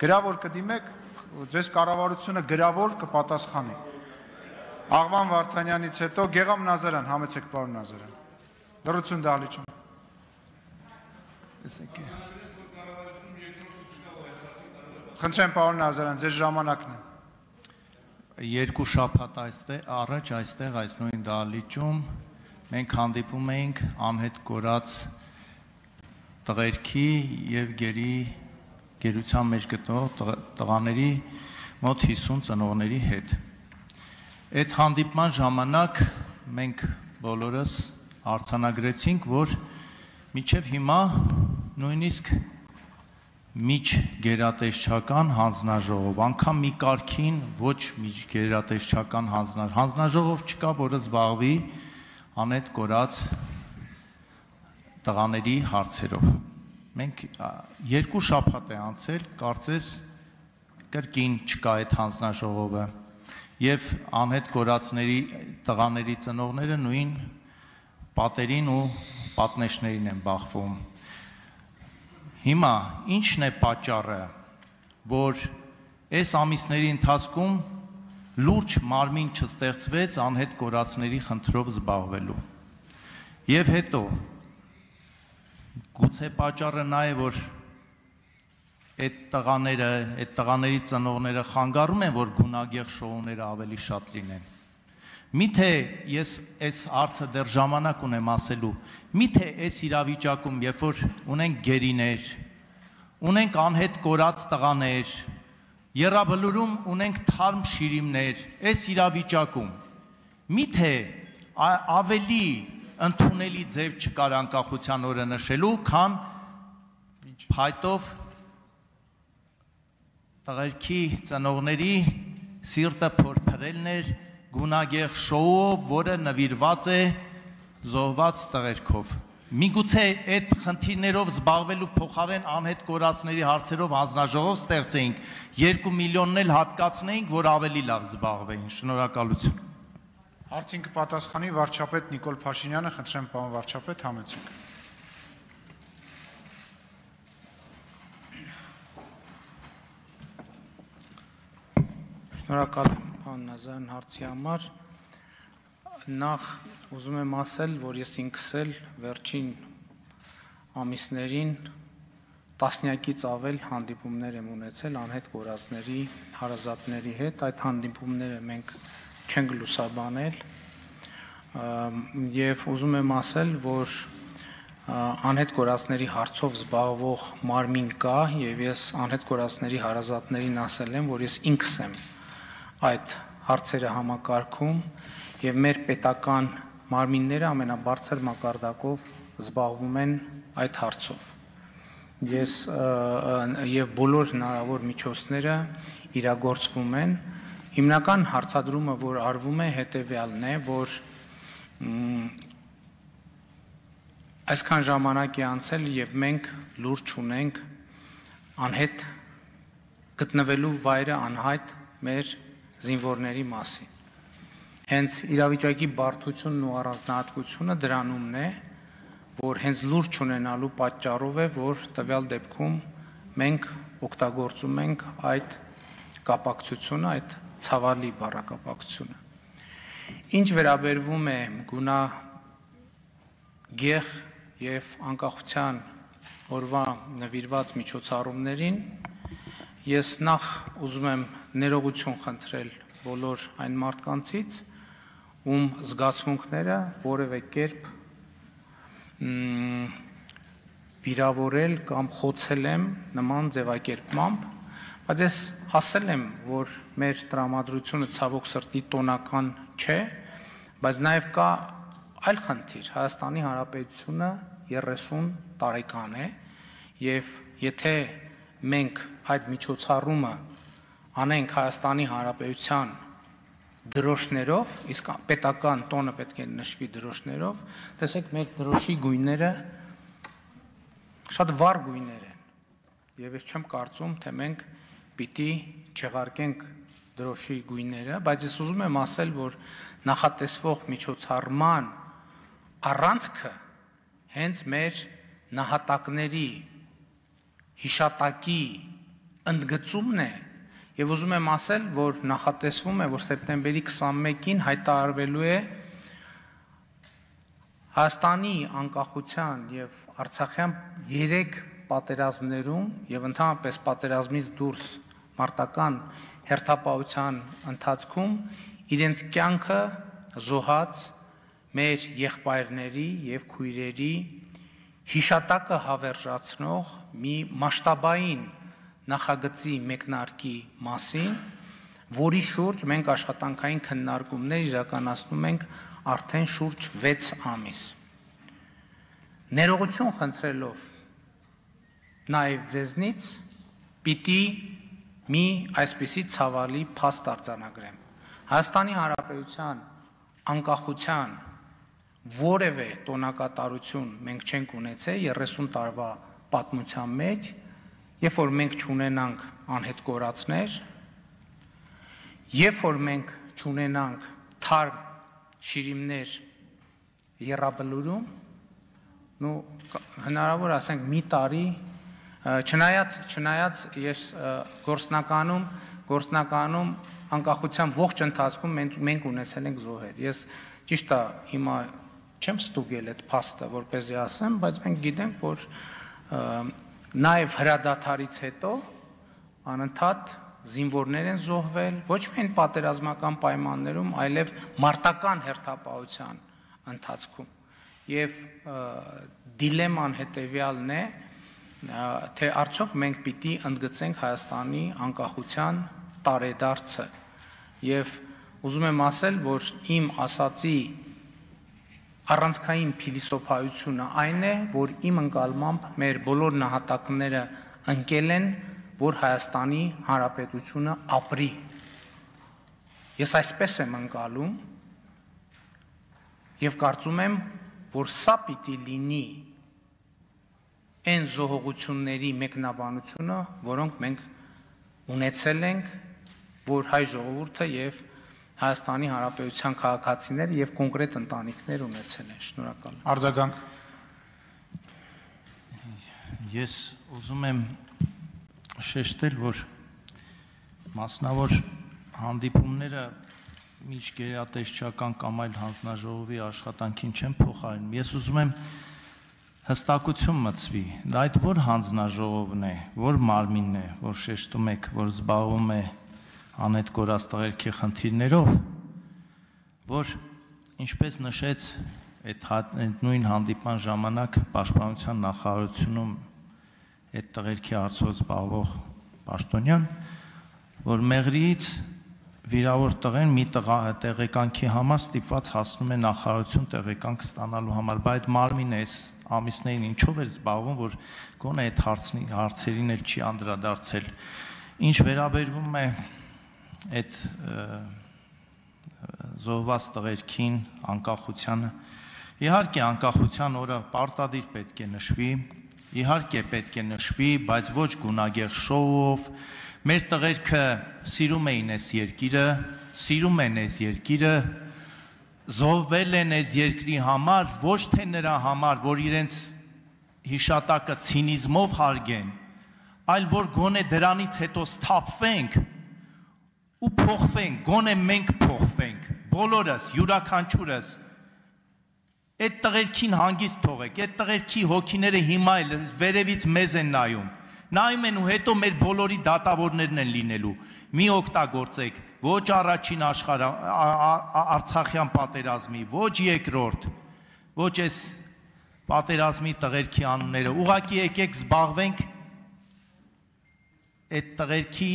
գրավոր կդիմեք, ձեզ կառավարությունը գրավոր կպատասխանի։ Աղման Վարդանյանից հետո Գեգամ Նազարյան, համեցեք պարոն Նազարյան։ Լրություն դալիճում։ Տեսեք։ Խնդրեմ պարոն Նազարյան, ձեր ժամանակն է։ Երկու շաբաթ այստեղ, առաջ այստեղ այս նույն դալիճում մենք հանդիպում էինք անհետ կորած տղերքի եւ գերի գերության մեջ գտնող տղաների մոտ 50 ծնողների հետ։ Այդ հանդիպման ժամանակ մենք բոլորս արցանագրեցինք, որ միջև հիմա նույնիսկ միջ գերատեսչական հանձնաժողով, անգամ մի կարգին ոչ միջ գերատեսչական հանձնաժ, հանձնաժողով չկա, որը զբաղվի անետ կորած տղաների հարցերով։ Մենք երկու շաբաթ է անցել, կարծես կրկին չկա այդ հանձնաժողովը։ Եվ անհետ կորածների տղաների ծնողները նույն պատերին ու պատնեշներին են բախվում։ Հիմա ի՞նչն է պատճառը, որ այս ամիսների ընթացքում լուրջ մարմին չստեղծվեց անհետ կորածների խնդրով զբաղվելու։ Եվ հետո Գուցե պատճառը նա է, որ այդ տղաները, այդ տղաների ծնողները խանգարում են, որ գունագեղ շոուները ավելի շատ լինեն։ Միթե ես այս հարցը դեռ ժամանակ ունեմ ասելու։ Միթե այս իրավիճակում, երբ որ ունենք գերիներ, ունենք անհետ կորած տղաներ, Երաբլուրում ունենք թարմ շիրիմներ այս իրավիճակում։ Միթե ավելի ընդունելի ձև չկար անկախության օրը նշելու, քան փայտով տղերքի ծնողների սիրտը փորփրելն էր գունագեղ շոուով, որը նվիրված է զոհված տղերքով։ Միգուցե այդ խնդիրներով զբաղվելու փոխարեն անհետ կորածների հարցերով հանձնաժողով ստեղծեինք, 2 միլիոնն էլ հատկացնեինք, որ ավելի լավ զբաղվեին։ Շնորհակալություն։ Հարցին կպատասխանի վարչապետ Նիկոլ Փաշինյանը, խնդրեմ պարոն վարչապետ համեցեք։ Շնորհակալ եմ պարոն Նազարյան հարցի համար։ Նախ ուզում եմ ասել, որ ես ինքս էլ վերջին ամիսներին տասնյակից ավել հանդիպումներ եմ ունեցել անհետ կորածների, հարազատների հետ։ Այդ հանդիպումները մենք չենք լուսաբանել եւ ուզում եմ ասել, որ անհետ կորածների հարցով զբաղվող մարմին կա եւ ես անհետ կորածների հարազատներին ասել եմ, որ ես ինքս եմ այդ հարցերը համակարգում եւ մեր պետական մարմինները ամենաբարձր մակարդակով զբաղվում են այդ հարցով։ Ես եւ բոլոր հնարավոր միջոցները իրագործվում են, և Հիմնական հարցադրումը, որ արվում է, հետևյալն է, որ այսքան ժամանակ է անցել եւ մենք լուրջ ունենք անհետ գտնվելու վայրը անհայտ մեր զինվորների մասին։ Հենց իրավիճակի բարդությունն ու առանձնահատկությունը դրանումն է, որ հենց լուրջ ունենալու պատճառով է, որ տվյալ դեպքում մենք օգտագործում ենք այդ կապակցությունը, այդ ցավալի բառակապակցությունը։ Ինչ վերաբերվում է գունա գեղ եւ անկախության օրվա նվիրված միջոցառումներին, ես նախ ուզում եմ ներողություն խնդրել բոլոր այն մարդկանցից, ում զգացմունքները որևէ կերպ վիրավորել կամ խոցել եմ նման ձևակերպմամբ Բայց ես ասել եմ, որ մեր տրամադրությունը ցավոք սրտի տոնական չէ, բայց նաև կա այլ խնդիր։ Հայաստանի Հանրապետությունը 30 տարեկան է եւ եթե մենք այդ միջոցառումը անենք Հայաստանի Հանրապետության դրոշներով, իսկ պետական տոնը պետք է նշվի դրոշներով, տեսեք մեր դրոշի գույները շատ վառ գույներ են։ Եվ ես չեմ կարծում, թե մենք պիտի չեղարկենք դրոշի գույները, բայց ես ուզում եմ ասել, որ նախատեսվող միջոցառման առանցքը հենց մեր նահատակների հիշատակի ընդգծումն է եւ ուզում եմ ասել, որ նախատեսվում է, որ սեպտեմբերի 21-ին հայտարարվելու է Հայաստանի անկախության եւ Արցախյան 3 պատերազմներում եւ ընդհանրապես պատերազմից դուրս մարտական հերթապահության ընթացքում իրենց կյանքը զոհած մեր եղբայրների եւ քույրերի հիշատակը հավերժացնող մի մասշտաբային նախագծի մեկնարկի մասին, որի շուրջ մենք աշխատանքային քննարկումներ իրականացնում ենք արդեն շուրջ 6 ամիս։ Ներողություն խնդրելով նաև ձեզնից պիտի մի այսպիսի ցավալի փաստ արձանագրեմ։ Հայաստանի Հանրապետության անկախության որևէ տոնակատարություն մենք չենք ունեցել 30 տարվա պատմության մեջ, երբ որ մենք չունենանք անհետ կորածներ, երբ որ մենք չունենանք թարմ շիրիմներ երաբլուրում, նո հնարավոր ասենք մի տարի Չնայած չնայած ես գործնականում գործնականում անկախության ողջ ընթացքում մենք, մենք ունեցել ենք զոհեր։ Ես ճիշտ է հիմա չեմ ստուգել այդ փաստը, որպեսզի ասեմ, բայց մենք գիտենք, որ նաև հրադադարից հետո անընդհատ զինվորներ են զոհվել ոչ միայն պատերազմական պայմաններում, այլև մարտական հերթապահության ընթացքում։ Եվ դիլեման հետևյալն է, որ թե արդյոք մենք պիտի ընդգծենք Հայաստանի անկախության տարեդարձը եւ ուզում եմ ասել, որ իմ ասացի առանցքային փիլիսոփայությունը այն է, որ իմ ընկալմամբ մեր բոլոր նահատակները ընկել են, որ Հայաստանի Հանրապետությունը ապրի։ Ես այսպես եմ ընկալում եւ կարծում եմ, որ սա պիտի լինի այն զողողությունների մեկնաբանությունը, որոնք մենք ունեցել ենք, որ հայ ժողովուրդը եւ Հայաստանի Հանրապետության քաղաքացիներ եւ կոնկրետ ընտանիքներ ունեցել են։ Շնորհակալ եմ։ Արձագանք։ Ես ուզում եմ շեշտել, որ մասնավոր հանդիպումները միջ գերատեսչական կամ այլ հանձնաժողովի աշխատանքին չեն փոխարինում։ Ես ուզում եմ հստակություն մցվի, դա այդ որ հանձնաժողովն է, որ մարմինն է, որ շեշտում եք, որ զբաղում է անետ կորած տղերքի խնդիրներով, որ ինչպես նշեց այդ, այդ նույն հանդիպան ժամանակ պաշտպանության նախարարությունում այդ տղերքի արծով զբաղվող պաշտոնյան, որ մեղրից վիրավոր տղեն մի տղա տեղեկանքի համար ստիպված հասնում է նախարարություն տեղեկանք ստանալու համար, բայց այդ մարմինը այս ամիսներին ինչով էր զբաղվում, որ գոնե այդ հարցնի հարցերին էլ չի անդրադարձել։ Ինչ վերաբերվում է այդ զոհված տղերքին, անկախությանը, իհարկե անկախության օրը պարտադիր պետք է նշվի, իհարկե պետք է նշվի, բայց ոչ գունագեղ շոուով, Մեր տղերքը սիրում էին այս երկիրը, սիրում են այս երկիրը, զոհվել են այս երկրի համար, ոչ թե նրա համար, որ իրենց հիշատակը ցինիզմով հարգեն, այլ որ գոնե դրանից հետո սթափվենք ու փոխվենք, գոնե մենք փոխվենք, բոլորս, յուրաքանչյուրս, այդ տղերքին հանգիստ թողեք, այդ տղերքի հոգիները հիմա էլ վերևից մեզ են նայում, նայում են ու հետո մեր բոլորի դատավորներն են լինելու։ Մի օգտագործեք ոչ առաջին աշխարհ Արցախյան պատերազմի, ոչ երկրորդ, ոչ այս պատերազմի տղերքի անունները։ Ուղղակի եկեք զբաղվենք այդ տղերքի,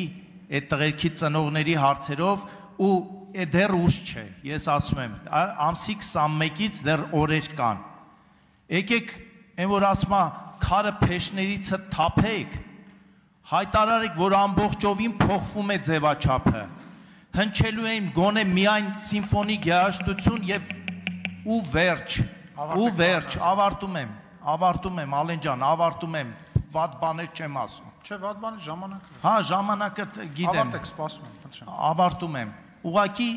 այդ տղերքի ծնողների հարցերով ու դեռ ուշ չէ, ես ասում եմ, ամսի 21-ից դեռ օրեր կան։ Եկեք, այն որ ասում քարը փեշներիցը թափեք, հայտարարեք, որ ամբողջովին փոխվում է ձևաչափը։ Հնչելու է գոնե միայն սիմֆոնիկ երաժշտություն եւ ու վերջ, ու վերջ, ավարտում եմ, ավարտում եմ, Ալեն ջան, ավարտում եմ, ված բաներ չեմ ասում։ Չէ, ված բանը ժամանակը։ Հա, ժամանակը գիտեմ։ Ավարտեք, սպասում եմ, խնդրեմ։ Ավարտում եմ։ Ուղղակի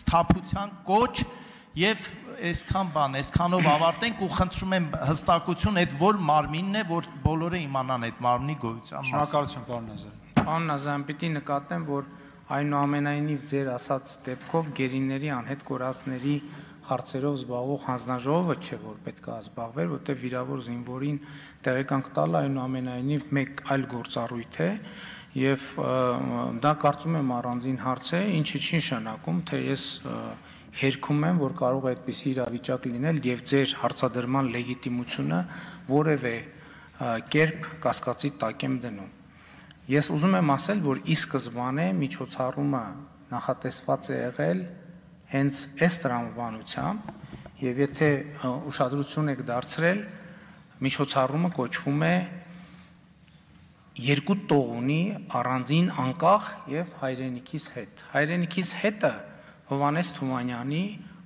սթափության կոչ եւ այսքան բան, այսքանով ավարտենք ու խնդրում եմ հստակություն այդ որ մարմինն է, որ բոլորը իմանան այդ մարմնի գոյության մասին։ Շնորհակալություն, պարոն Ազար։ Պարոն Ազար, պիտի նկատեմ, որ այնուամենայնիվ ձեր ասած դեպքով գերիների անհետ կորածների հարցերով զբաղվող հանձնաժողովը չէ որ պետք է զբաղվեր, որտեղ վիրավոր զինվորին տեղեկանք տալը այնուամենայնիվ մեկ այլ գործառույթ է եւ դա կարծում եմ առանձին հարց է, ինչի չի նշանակում, թե ես և, հերքում եմ, որ կարող է այդպիսի իրավիճակ լինել եւ ձեր հարցադրման լեգիտիմությունը որևէ կերպ կասկածի տակ եմ դնում։ Ես ուզում եմ ասել, որ ի սկզբանե միջոցառումը նախատեսված է եղել հենց այս տրամաբանությամբ եւ եթե ուշադրություն եք դարձրել, միջոցառումը կոչվում է երկու տող ունի առանձին անկախ եւ հայրենիքիս հետ։ Հայրենիքիս հետը հետ Հովանես Թումանյանի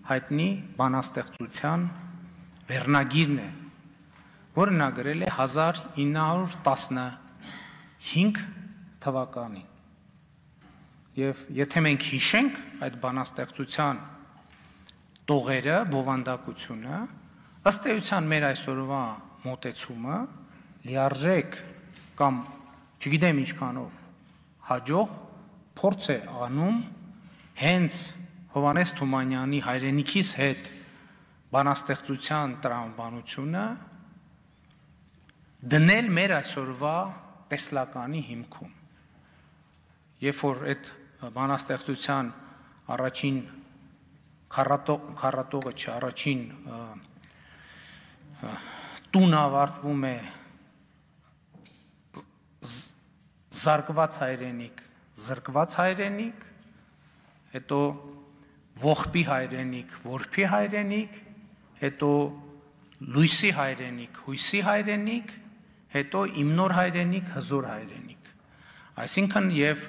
հայտնի բանաստեղծության վերնագիրն է, որը նա գրել է 1915 թվականին։ Եվ եթե մենք հիշենք այդ բանաստեղծության տողերը, բովանդակությունը, ըստ էության մեր այսօրվա մոտեցումը լիարժեք կամ չգիտեմ ինչքանով հաջող փորձ է անում հենց Հովանես Թումանյանի հայրենիքից հետ բանաստեղծության տրամաբանությունը դնել մեր այսօրվա տեսլականի հիմքում։ Երբ որ այդ բանաստեղծության առաջին քարատող քարատողը չի առաջին տուն ավարտվում է զարգված հայրենիք, զարգված հայրենիք, հետո ողբի հայրենիք, որբի հայրենիք, հետո լույսի հայրենիք, հույսի հայրենիք, հետո իմ նոր հայրենիք, հզոր հայրենիք։ Այսինքն եւ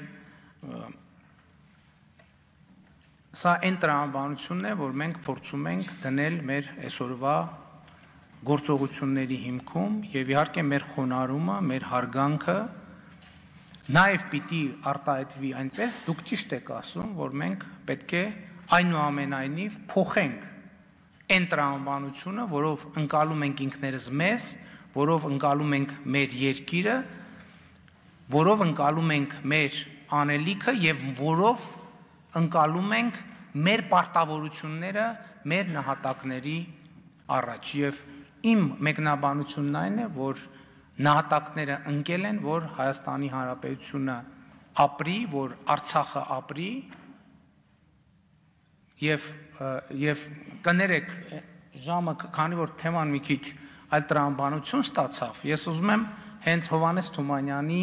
սա այն տրամաբանությունն է, որ մենք փորձում ենք դնել մեր այսօրվա գործողությունների հիմքում եւ իհարկե մեր խոնարհումը, մեր հարգանքը նաև պիտի արտահայտվի այնպես, դուք ճիշտ եք ասում, որ մենք պետք է այնուամենայնիվ փոխենք այն տրամաբանությունը, որով ընկալում ենք ինքներս մեզ, որով ընկալում ենք մեր երկիրը, որով ընկալում ենք մեր անելիքը եւ որով ընկալում ենք մեր պարտավորությունները մեր նահատակների առաջ եւ իմ մեկնաբանությունն այն է որ նահատակները ընկել են որ Հայաստանի Հանրապետությունը ապրի որ Արցախը ապրի եւ եւ կներեք ժամը քանի որ թեման մի քիչ այլ տրամաբանություն ստացավ ես ուզում եմ հենց Հովանես Թումանյանի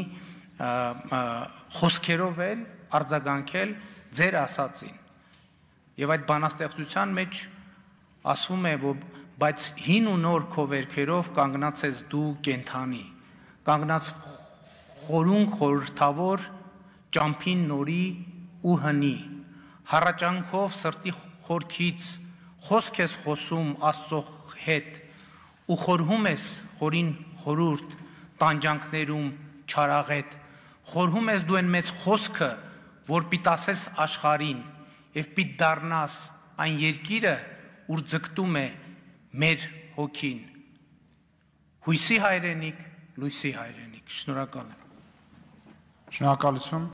խոսքերով էլ արձագանքել ձեր ասացին եւ այդ բանաստեղծության մեջ ասվում է որ բայց հին ու նոր քո վերքերով կանգնած ես դու կենթանի կանգնած խորուն խորթավոր ճամփին նորի ու հնի հառաճանքով սրտի խորքից խոսք ես խոսում Աստծո հետ ու խորհում ես խորին խորուրդ տանջանքներում չարաղետ խորհում ես դու այն մեծ խոսքը որ պիտասես աշխարին եւ պիտ դառնաս այն երկիրը ուր ձգտում է մեր հոգին հույսի հայրենիք լույսի հայրենիք շնորհակալ եմ շնորհակալություն